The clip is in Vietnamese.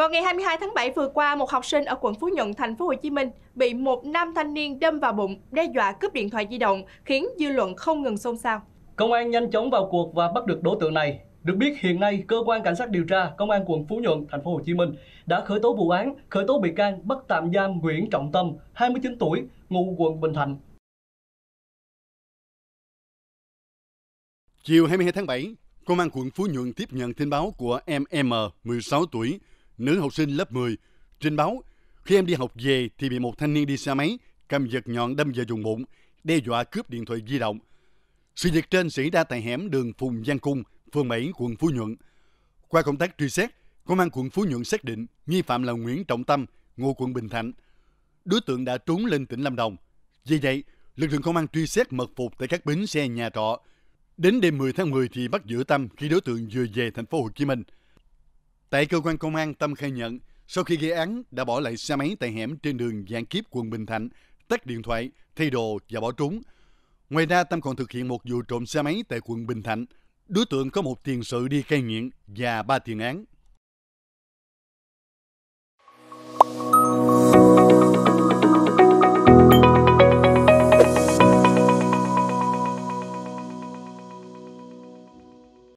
Vào ngày 22 tháng 7 vừa qua, một học sinh ở quận Phú Nhuận, thành phố Hồ Chí Minh bị một nam thanh niên đâm vào bụng, đe dọa cướp điện thoại di động, khiến dư luận không ngừng xôn xao. Công an nhanh chóng vào cuộc và bắt được đối tượng này. Được biết hiện nay, cơ quan cảnh sát điều tra Công an quận Phú Nhuận, thành phố Hồ Chí Minh đã khởi tố vụ án, khởi tố bị can, bắt tạm giam Nguyễn Trọng Tâm, 29 tuổi, ngụ quận Bình Thạnh. Chiều 22 tháng 7, Công an quận Phú Nhuận tiếp nhận tin báo của em M, 16 tuổi, nữ học sinh lớp 10, trình báo khi em đi học về thì bị một thanh niên đi xe máy cầm vật nhọn đâm vào vùng bụng, đe dọa cướp điện thoại di động. Sự việc trên xảy ra tại hẻm đường Phùng Giang Cung, phường 7, quận Phú Nhuận. Qua công tác truy xét, công an quận Phú Nhuận xác định nghi phạm là Nguyễn Trọng Tâm, ngụ quận Bình Thạnh. Đối tượng đã trốn lên tỉnh Lâm Đồng. Vì vậy, lực lượng công an truy xét mật phục tại các bến xe nhà trọ. Đến đêm 10 tháng 10 thì bắt giữ Tâm khi đối tượng vừa về thành phố Hồ Chí Minh. Tại cơ quan công an, Tâm khai nhận, sau khi gây án, đã bỏ lại xe máy tại hẻm trên đường Giang Kiếp, quận Bình Thạnh, tắt điện thoại, thay đồ và bỏ trốn. Ngoài ra, Tâm còn thực hiện một vụ trộm xe máy tại quận Bình Thạnh. Đối tượng có một tiền sự đi cai nghiện và ba tiền án.